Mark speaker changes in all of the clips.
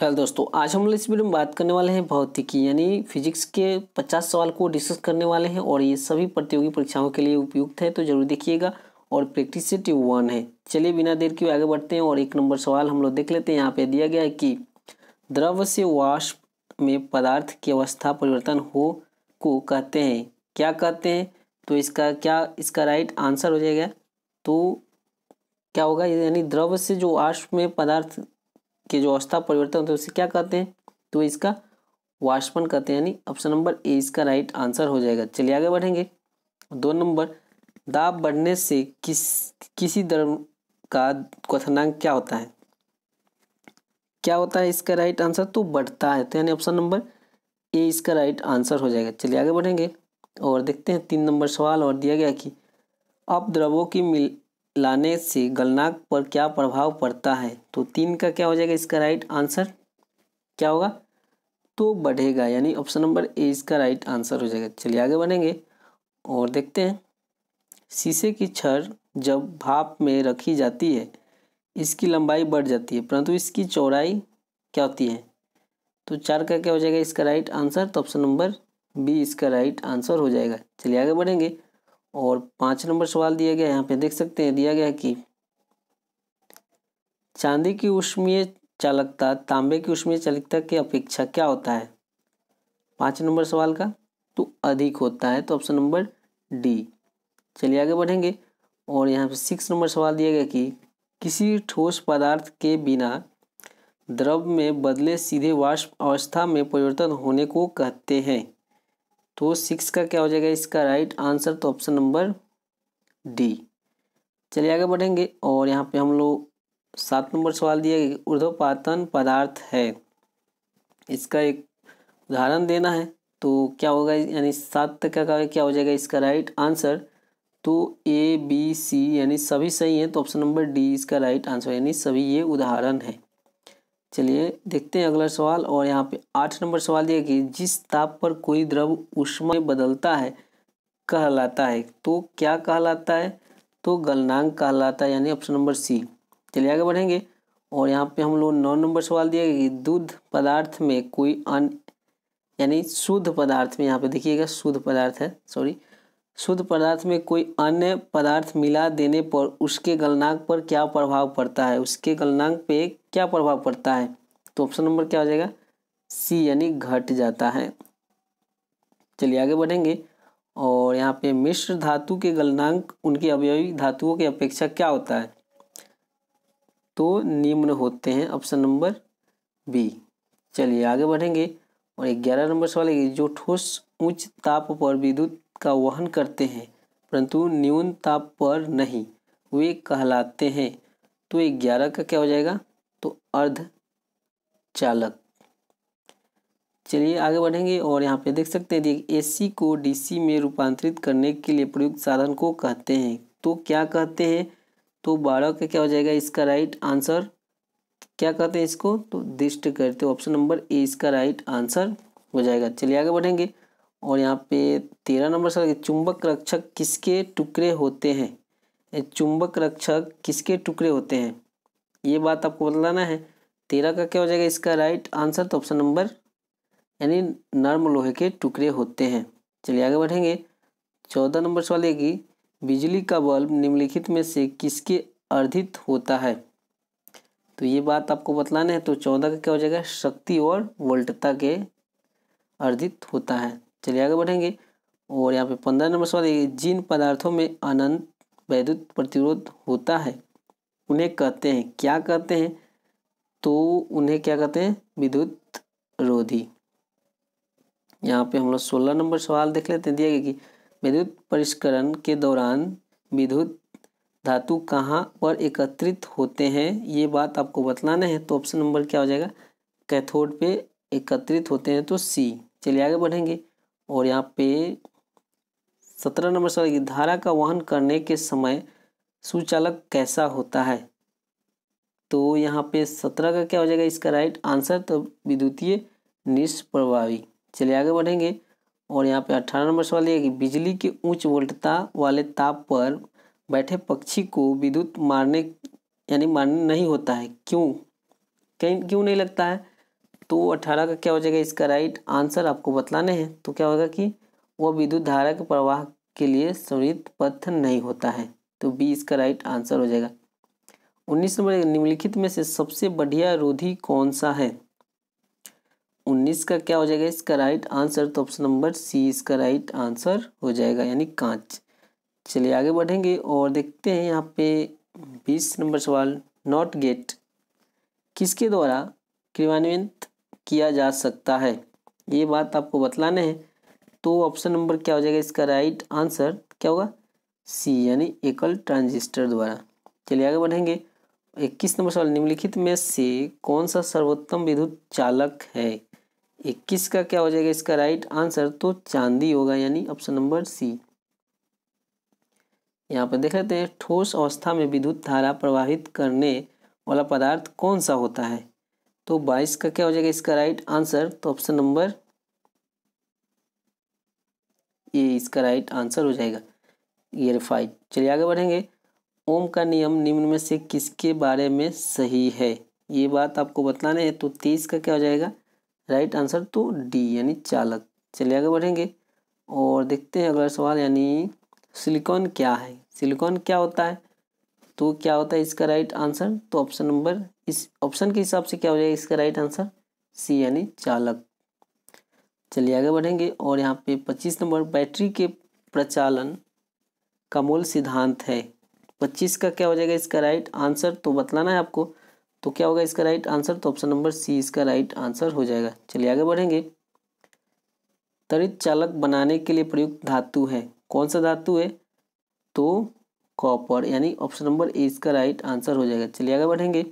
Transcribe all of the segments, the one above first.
Speaker 1: hello दोस्तों आज हम लोग इस वीडियो में बात करने वाले हैं भौतिकी यानी फिजिक्स के 50 सवाल को डिस्कस करने वाले हैं और ये सभी प्रतियोगी परीक्षाओं के लिए उपयुक्त है तो जरूर देखिएगा और प्रैक्टिस सेट वन है चलिए बिना देर के आगे बढ़ते हैं और एक नंबर सवाल हम लोग देख लेते हैं यहाँ पे दिया गया है कि द्रव से वाष्प में पदार्थ की अवस्था परिवर्तन हो को कहते हैं क्या कहते हैं तो इसका क्या इसका राइट आंसर हो जाएगा तो क्या होगा यानी द्रव से जो वाष्प में पदार्थ के जो अवस्था परिवर्तन होते हैं उसे क्या कहते हैं तो इसका वाष्पन कहते हैं यानी ऑप्शन नंबर ए इसका राइट आंसर हो जाएगा चलिए आगे बढ़ेंगे दो नंबर दाब बढ़ने से किस किसी दर का क्वथनांक क्या होता है क्या होता है इसका राइट आंसर तो बढ़ता है तो यानी ऑप्शन नंबर ए इसका राइट आंसर हो जाएगा चलिए आगे बढ़ेंगे और देखते हैं तीन नंबर सवाल और दिया गया कि अब द्रवों की मिल लाने से गलनाक पर क्या प्रभाव पड़ता है तो तीन का क्या हो जाएगा इसका राइट आंसर क्या होगा तो बढ़ेगा यानी ऑप्शन नंबर ए इसका राइट आंसर हो जाएगा चलिए आगे बढ़ेंगे और देखते हैं शीशे की छर जब भाप में रखी जाती है इसकी लंबाई बढ़ जाती है परंतु इसकी चौड़ाई क्या होती है तो चार का क्या हो जाएगा इसका राइट आंसर तो ऑप्शन नंबर बी इसका राइट आंसर हो जाएगा चलिए आगे बढ़ेंगे और पाँच नंबर सवाल दिया गया यहाँ पे देख सकते हैं दिया गया है कि चांदी की उष्मीय चालकता तांबे की उष्मीय चालकता की अपेक्षा क्या होता है पाँच नंबर सवाल का तो अधिक होता है तो ऑप्शन नंबर डी चलिए आगे बढ़ेंगे और यहाँ पे सिक्स नंबर सवाल दिया गया कि किसी ठोस पदार्थ के बिना द्रव में बदले सीधे वाष्प अवस्था में परिवर्तन होने को कहते हैं तो सिक्स का क्या हो जाएगा इसका राइट आंसर तो ऑप्शन नंबर डी चलिए आगे बढ़ेंगे और यहाँ पे हम लोग सात नंबर सवाल दिया गया ऊर्धोपातन पदार्थ है इसका एक उदाहरण देना है तो क्या होगा यानी सात तक का क्या हो जाएगा इसका राइट आंसर तो ए बी सी यानी सभी सही हैं तो ऑप्शन नंबर डी इसका राइट आंसर यानी सभी ये उदाहरण है चलिए देखते हैं अगला सवाल और यहाँ पे आठ नंबर सवाल दिया कि जिस ताप पर कोई द्रव उष्मा में बदलता है कहलाता है तो क्या कहलाता है तो गलनांग कहलाता है यानी ऑप्शन नंबर सी चलिए आगे बढ़ेंगे और यहाँ पे हम लोग नौ नंबर सवाल दिया कि दूध पदार्थ में कोई अन यानी शुद्ध पदार्थ में यहाँ पे देखिएगा शुद्ध पदार्थ है सॉरी शुद्ध पदार्थ में कोई अन्य पदार्थ मिला देने पर उसके गलनांक पर क्या प्रभाव पड़ता है उसके गलनांक पे क्या प्रभाव पड़ता है तो ऑप्शन नंबर क्या हो जाएगा सी यानी घट जाता है चलिए आगे बढ़ेंगे और यहाँ पे मिश्र धातु के गलनांक उनके अवयवी धातुओं की अपेक्षा क्या होता है तो निम्न होते हैं ऑप्शन नंबर बी चलिए आगे बढ़ेंगे और ग्यारह नंबर सवाल है जो ठोस उच्च ताप पर विद्युत का वहन करते हैं परंतु न्यून ताप पर नहीं वे कहलाते हैं तो ग्यारह का क्या हो जाएगा तो अर्ध चालक चलिए आगे बढ़ेंगे और यहाँ पे देख सकते हैं देखिए एसी को डीसी में रूपांतरित करने के लिए प्रयुक्त साधन को कहते हैं तो क्या कहते हैं तो बारह का क्या हो जाएगा इसका राइट आंसर क्या कहते हैं इसको तो दिष्ट करते ऑप्शन नंबर ए इसका राइट आंसर हो जाएगा चलिए आगे बढ़ेंगे और यहाँ पे तेरह नंबर सवाल चुंबक रक्षक किसके टुकड़े होते हैं चुंबक रक्षक किसके टुकड़े होते हैं ये बात आपको बतलाना है तेरह का क्या हो जाएगा इसका राइट आंसर तो ऑप्शन नंबर यानी नर्म लोहे के टुकड़े होते हैं चलिए आगे बढ़ेंगे चौदह नंबर सवाल है कि बिजली का बल्ब निम्नलिखित में से किसके अर्धित होता है तो ये बात आपको बतलाना है तो चौदह का क्या हो जाएगा शक्ति और वोल्टता के अर्धित होता है चलिए आगे बढ़ेंगे और यहाँ पे पंद्रह नंबर सवाल ये जिन पदार्थों में अनंत वैद्युत प्रतिरोध होता है उन्हें कहते हैं क्या कहते हैं तो उन्हें क्या कहते हैं विद्युत रोधी यहाँ पे हम लोग सोलह नंबर सवाल देख लेते हैं दिया गया कि विद्युत परिष्करण के दौरान विद्युत धातु कहाँ पर एकत्रित होते हैं ये बात आपको बतलाना है तो ऑप्शन नंबर क्या हो जाएगा कैथोड पे एकत्रित होते हैं तो सी चलिए आगे बढ़ेंगे और यहाँ पे सत्रह नंबर सवाल धारा का वहन करने के समय सुचालक कैसा होता है तो यहाँ पे सत्रह का क्या हो जाएगा इसका राइट आंसर तो विद्युतीय निष्प्रभावी चलिए आगे बढ़ेंगे और यहाँ पे अठारह नंबर सवाल ये कि बिजली के उच्च वोल्टता वाले ताप पर बैठे पक्षी को विद्युत मारने यानी मारने नहीं होता है क्यों कहीं क्यों नहीं लगता है तो अठारह का क्या हो जाएगा इसका राइट आंसर आपको बतलाने हैं तो क्या होगा कि वह विद्युत धारा के प्रवाह के लिए संवृत पथ नहीं होता है तो बी इसका राइट आंसर हो जाएगा उन्नीस नंबर निम्नलिखित में से सबसे बढ़िया रोधी कौन सा है उन्नीस का क्या हो जाएगा इसका राइट आंसर तो ऑप्शन नंबर सी इसका राइट आंसर हो जाएगा यानी कांच चलिए आगे बढ़ेंगे और देखते हैं यहाँ पे बीस नंबर सवाल नॉट गेट किसके द्वारा क्रियान्वित किया जा सकता है ये बात आपको बतलाने हैं तो ऑप्शन नंबर क्या हो जाएगा इसका राइट आंसर क्या होगा सी यानी एकल ट्रांजिस्टर द्वारा चलिए आगे बढ़ेंगे इक्कीस नंबर सवाल निम्नलिखित में से कौन सा सर्वोत्तम विद्युत चालक है इक्कीस का क्या हो जाएगा इसका राइट आंसर तो चांदी होगा यानी ऑप्शन नंबर सी यहाँ पर देख लेते हैं ठोस अवस्था में विद्युत धारा प्रवाहित करने वाला पदार्थ कौन सा होता है तो 22 का क्या हो जाएगा इसका राइट आंसर तो ऑप्शन नंबर ये इसका राइट आंसर हो जाएगा ये फाइव चलिए आगे बढ़ेंगे ओम का नियम निम्न में से किसके बारे में सही है ये बात आपको बतलाना है तो तीस का क्या हो जाएगा राइट आंसर तो डी यानी चालक चलिए आगे बढ़ेंगे और देखते हैं अगला सवाल यानी सिलिकॉन क्या है सिलिकॉन क्या होता है तो क्या होता है इसका राइट आंसर तो ऑप्शन नंबर इस ऑप्शन के हिसाब से क्या हो जाएगा इसका राइट आंसर सी यानी चालक चलिए आगे बढ़ेंगे और यहाँ पे पच्चीस नंबर बैटरी के प्रचालन का मूल सिद्धांत है पच्चीस का क्या हो जाएगा इसका राइट आंसर तो बतलाना है आपको तो क्या होगा इसका राइट आंसर तो ऑप्शन नंबर सी इसका राइट आंसर हो जाएगा चलिए आगे बढ़ेंगे त्वरित चालक बनाने के लिए प्रयुक्त धातु है कौन सा धातु है तो कॉपर यानी ऑप्शन नंबर ए इसका राइट आंसर हो जाएगा चलिए आगे बढ़ेंगे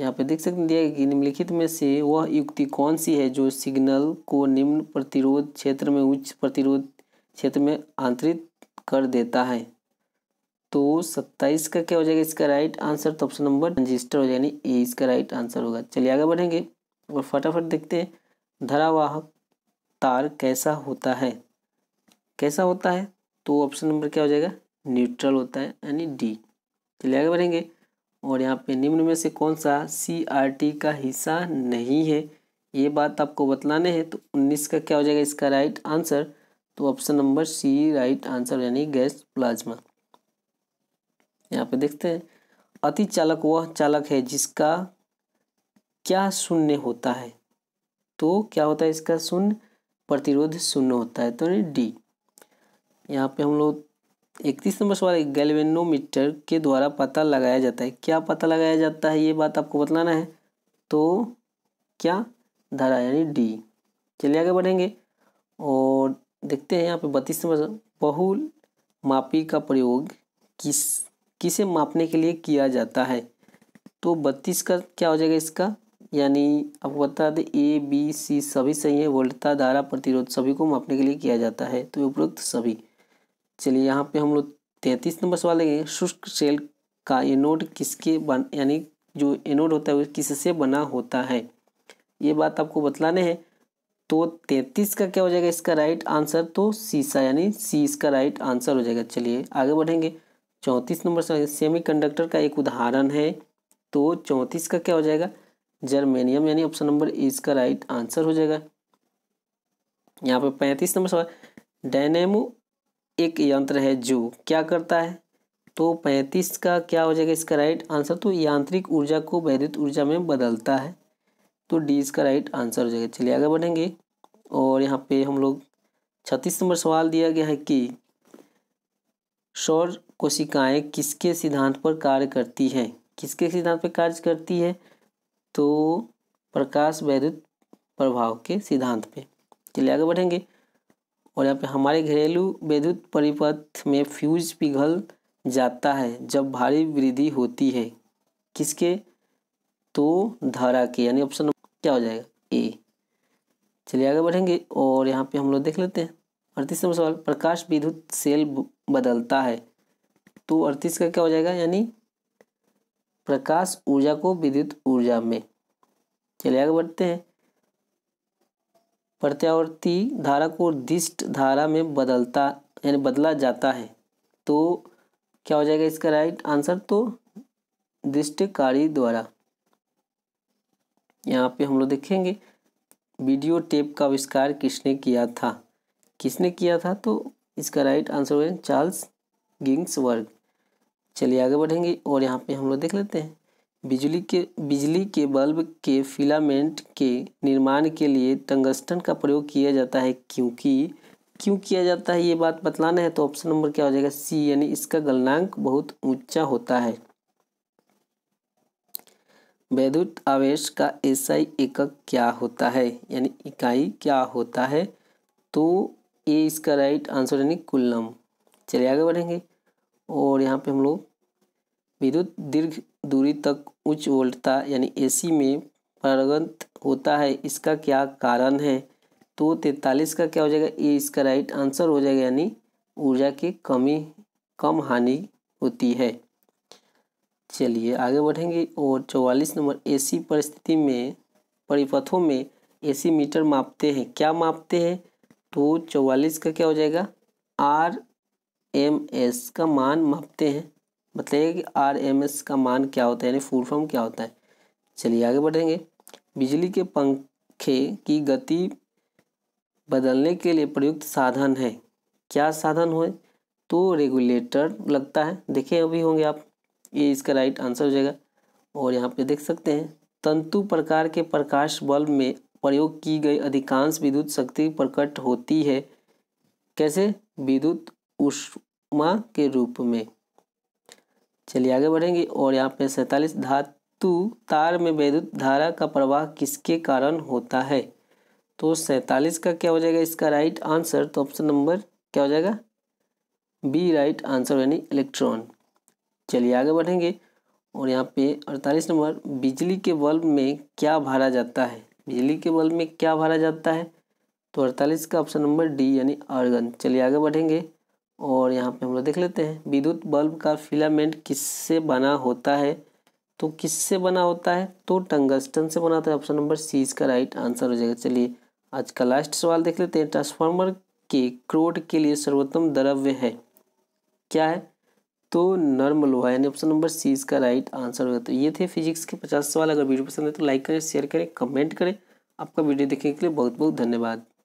Speaker 1: यहाँ पे देख सकते हैं कि निम्नलिखित में से वह युक्ति कौन सी है जो सिग्नल को निम्न प्रतिरोध क्षेत्र में उच्च प्रतिरोध क्षेत्र में आंतरित कर देता है तो सत्ताईस का क्या हो जाएगा इसका राइट आंसर तो ऑप्शन नंबर रजिस्टर हो जाएगी यानी ए इसका राइट आंसर होगा चलिए आगे बढ़ेंगे और फटाफट देखते हैं धारावाहक तार कैसा होता है कैसा होता है तो ऑप्शन नंबर क्या हो जाएगा न्यूट्रल होता है यानी डी चलिए आगे बढ़ेंगे और यहाँ पे निम्न में से कौन सा सी का हिस्सा नहीं है ये बात आपको बतलाने हैं तो उन्नीस का क्या हो जाएगा इसका राइट आंसर तो option number C right answer यानी गैस प्लाज्मा यहाँ पे देखते हैं अति चालक वह चालक है जिसका क्या शून्य होता है तो क्या होता है इसका शून्य प्रतिरोध शून्य होता है तो डी यहाँ पे हम लोग इकतीस नंबर सवाल गैल्वेनोमीटर के द्वारा पता लगाया जाता है क्या पता लगाया जाता है ये बात आपको बतलाना है तो क्या धारा यानी डी चलिए आगे बढ़ेंगे और देखते हैं यहाँ पे बत्तीस नंबर बहुल मापी का प्रयोग किस किसे मापने के लिए किया जाता है तो बत्तीस का क्या हो जाएगा इसका यानी आपको बता दें ए बी सी सभी सही है वोल्टता धारा प्रतिरोध सभी को मापने के लिए किया जाता है तो उपरोक्त सभी चलिए यहाँ पे हम लोग तैंतीस नंबर सवाल लेंगे शुष्क सेल का एनोड किसके बन यानी जो एनोड होता है वो किससे बना होता है ये बात आपको बतलाने हैं तो तैंतीस का क्या हो जाएगा इसका राइट आंसर तो सीसा यानी सी इसका राइट आंसर हो जाएगा चलिए आगे बढ़ेंगे चौंतीस नंबर सवाल सेमी कंडक्टर का एक उदाहरण है तो चौंतीस का क्या हो जाएगा जर्मेनियम यानी ऑप्शन नंबर ए इसका राइट आंसर हो जाएगा यहाँ पर पैंतीस नंबर सवाल डायनेमो एक यंत्र है जो क्या करता है तो पैंतीस का क्या हो जाएगा इसका राइट आंसर तो यांत्रिक ऊर्जा को वैद्युत ऊर्जा में बदलता है तो डी इसका राइट आंसर हो जाएगा चलिए आगे बढ़ेंगे और यहाँ पे हम लोग छत्तीस नंबर सवाल दिया गया है कि सौर कोशिकाएं किसके सिद्धांत पर कार्य करती हैं किसके सिद्धांत पर कार्य करती है तो प्रकाश वैद्युत प्रभाव के सिद्धांत पे चलिए आगे बढ़ेंगे और यहाँ पे हमारे घरेलू विद्युत परिपथ में फ्यूज पिघल जाता है जब भारी वृद्धि होती है किसके तो धारा के यानी ऑप्शन क्या हो जाएगा ए चलिए आगे बढ़ेंगे और यहाँ पे हम लोग देख लेते हैं अड़तीस नंबर सवाल प्रकाश विद्युत सेल बदलता है तो अड़तीस का क्या हो जाएगा यानी प्रकाश ऊर्जा को विद्युत ऊर्जा में चलिए आगे बढ़ते हैं प्रत्यावर्ती धारा को दिष्ट धारा में बदलता यानी बदला जाता है तो क्या हो जाएगा इसका राइट आंसर तो दृष्टकारी द्वारा यहाँ पे हम लोग देखेंगे वीडियो टेप का आविष्कार किसने किया था किसने किया था तो इसका राइट आंसर हो चार्ल्स गिंग्स वर्ग चलिए आगे बढ़ेंगे और यहाँ पे हम लोग देख लेते हैं बिजली के बिजली के बल्ब के फिलामेंट के निर्माण के लिए टंगस्टन का प्रयोग किया जाता है क्योंकि क्यों किया जाता है ये बात बतलाना है तो ऑप्शन नंबर क्या हो जाएगा सी यानी इसका गलनांक बहुत ऊंचा होता है वैद्युत आवेश का एसआई एकक क्या होता है यानी इकाई क्या होता है तो ये इसका राइट आंसर यानी कुल्लम चलिए आगे बढ़ेंगे और यहाँ पे हम लोग विद्युत दीर्घ दूरी तक उच्च वोल्टता यानी एसी में प्रगत होता है इसका क्या कारण है तो तैतालीस का क्या हो जाएगा ये इसका राइट आंसर हो जाएगा यानी ऊर्जा की कमी कम हानि होती है चलिए आगे बढ़ेंगे और चौवालीस नंबर एसी परिस्थिति में परिपथों में एसी मीटर मापते हैं क्या मापते हैं तो चौवालीस का क्या हो जाएगा आर एम एस का मान मापते हैं बताइए कि आर एम एस का मान क्या होता है यानी फुल फॉर्म क्या होता है चलिए आगे बढ़ेंगे बिजली के पंखे की गति बदलने के लिए प्रयुक्त साधन है क्या साधन हो तो रेगुलेटर लगता है देखिए अभी होंगे आप ये इसका राइट आंसर हो जाएगा और यहाँ पे देख सकते हैं तंतु प्रकार के प्रकाश बल्ब में प्रयोग की गई अधिकांश विद्युत शक्ति प्रकट होती है कैसे विद्युत उष्मा के रूप में चलिए आगे बढ़ेंगे और यहाँ पे सैंतालीस धातु तार में वैद्युत धारा का प्रवाह किसके कारण होता है तो सैंतालीस का क्या हो जाएगा इसका राइट आंसर तो ऑप्शन नंबर क्या हो जाएगा बी राइट आंसर यानी इलेक्ट्रॉन चलिए आगे बढ़ेंगे और यहाँ पे अड़तालीस नंबर बिजली के बल्ब में क्या भरा जाता है बिजली के बल्ब में क्या भरा जाता है तो अड़तालीस का ऑप्शन नंबर डी यानी आर्गन चलिए आगे बढ़ेंगे और यहाँ पे हम लोग देख लेते हैं विद्युत बल्ब का फिलामेंट किससे बना होता है तो किससे बना होता है तो टंगस्टन से बना होता है ऑप्शन नंबर सी इसका राइट आंसर हो जाएगा चलिए आज का लास्ट सवाल देख लेते हैं ट्रांसफार्मर के क्रोड के लिए सर्वोत्तम द्रव्य है क्या है तो नर्म लोहा यानी ऑप्शन नंबर सी इसका राइट आंसर जाता है ये थे फिजिक्स के पचास सवाल अगर वीडियो पसंद है तो लाइक करें शेयर करें कमेंट करें आपका वीडियो देखने के लिए बहुत बहुत धन्यवाद